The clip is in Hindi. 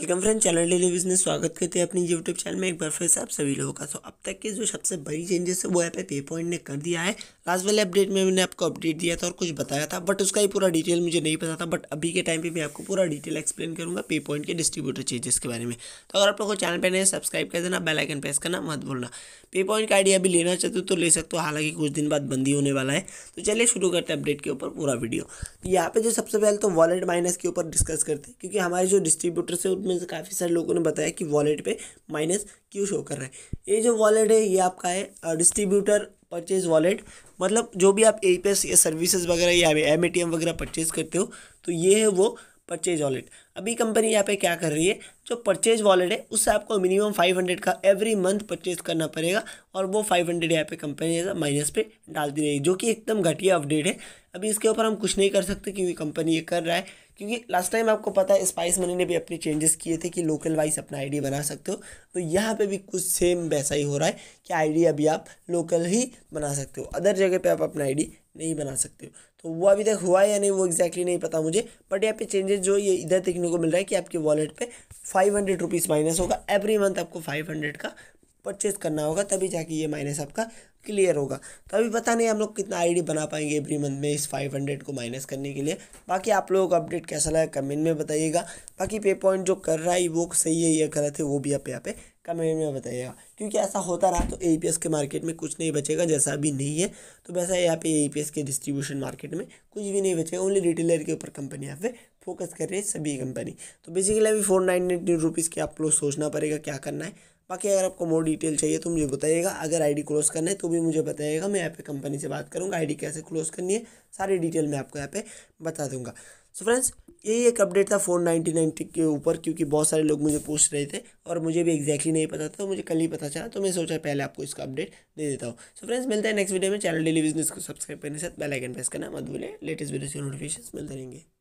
welcome friend channel daily business स्वागत करते हैं अपनी यूट्यूब चैनल में एक बार फिर से आप सभी लोगों का सो अब तक के जो सबसे बड़ी चेंजेस है वो ऐप पे पे पॉइंट ने कर दिया है लास्ट वाले अपडेट में मैंने आपको अपडेट दिया था और कुछ बताया था बट उसका ही पूरा डिटेल मुझे नहीं पता था बट अभी के टाइम पर मैं आपको पूरा डिटेल एक्सप्लेन करूँगा पे पॉइंट के डिस्ट्रीब्यूटर चेंजेस के बारे में तो अगर आप लोगों को चैनल पर नहीं सब्सक्राइब कर देना बेलाइकन प्रेस करना मत भूलना पे पॉइंट का आइडिया अभी लेना चाहते हो तो ले सकते हो हालांकि कुछ दिन बाद बंदी होने वाला है तो चलिए शुरू करते हैं अपडेट के ऊपर पूरा वीडियो तो यहाँ पर जो सबसे पहले तो वॉलेट माइनस के ऊपर डिस्कस करते हैं क्योंकि हमारे जो डिस्ट्रीब्यूटर्स से में से काफ़ी सारे लोगों ने बताया कि वॉलेट पे माइनस क्यों शो कर रहा है ये जो वॉलेट है ये आपका है डिस्ट्रीब्यूटर परचेज वॉलेट मतलब जो भी आप ए पी एस या सर्विसेज वगैरह या एम ए टी एम वगैरह परचेज करते हो तो ये है वो परचेज वॉलेट अभी कंपनी यहाँ पे क्या कर रही है जो परचेज वॉलेट है उससे आपको मिनिमम फाइव हंड्रेड का एवरी मंथ परचेज करना पड़ेगा और वो फाइव हंड्रेड यहाँ पे कंपनी माइनस पे दी रहेगी जो कि एकदम घटिया अपडेट है अभी इसके ऊपर हम कुछ नहीं कर सकते क्योंकि कंपनी ये कर रहा है क्योंकि लास्ट टाइम आपको पता है स्पाइस मनी ने भी अपने चेंजेस किए थे कि लोकल वाइज अपना आईडी बना सकते हो तो यहाँ पे भी कुछ सेम वैसा ही हो रहा है कि आईडी अभी आप लोकल ही बना सकते हो अदर जगह पे आप अपना आईडी नहीं बना सकते हो तो वो अभी तक हुआ या नहीं वो एग्जैक्टली नहीं पता मुझे बट यहाँ पे चेंजेस जो ये इधर देखने को मिल रहा है कि आपके वॉलेट पे फाइव हंड्रेड रुपीज़ माइनस होगा एवरी मंथ आपको फाइव हंड्रेड का परचेज करना होगा तभी जाके ये माइनस आपका क्लियर होगा तो अभी पता नहीं हम लोग कितना आईडी बना पाएंगे एवरी मंथ में इस फाइव हंड्रेड को माइनस करने के लिए बाकी आप लोगों को अपडेट कैसा लगा कमेंट में बताइएगा बाकी पे पॉइंट जो कर रहा है वो सही है या गलत है वो भी आप यहाँ पे कमेंट में बताइएगा क्योंकि ऐसा होता रहा तो ए के मार्केट में कुछ नहीं बचेगा जैसा अभी नहीं है तो वैसा यहाँ पे ए के डिस्ट्रीब्यूशन मार्केट में कुछ भी नहीं बचेगा ओनली रिटेलर के ऊपर कंपनी यहाँ पे फोकस कर रही है सभी कंपनी तो बेसिकली अभी फोर नाइन नाइन रुपीज़ के आप लोग सोचना पड़ेगा क्या करना है बाकी अगर आपको मोर डिटेल चाहिए तो मुझे बताइएगा अगर आईडी क्लोज करना है तो भी मुझे बताइएगा मैं यहाँ पे कंपनी से बात करूँगा आईडी कैसे क्लोज करनी है सारी डिटेल मैं आपको यहाँ पे बता दूंगा सो फ्रेंड्स यही एक अपडेट था फोन नाइन्टी नाइन के ऊपर क्योंकि बहुत सारे लोग मुझे पूछ रहे थे और मुझे भी एक्जैक्टली नहीं पता था तो मुझे कल ही पता चला तो मैं सोचा पहले आपको इसका अपडेट दे देता हूँ सो फ्रेंड्स मिलते हैं नेक्स्ट वीडियो में चैनल डेली बिजनेस को सब्सक्राइब करने के साथ बेल आइकन प्रेस करना मत भूलें लेटेस्ट वीडियो से नोटिफिकेशन मिलते रहेंगे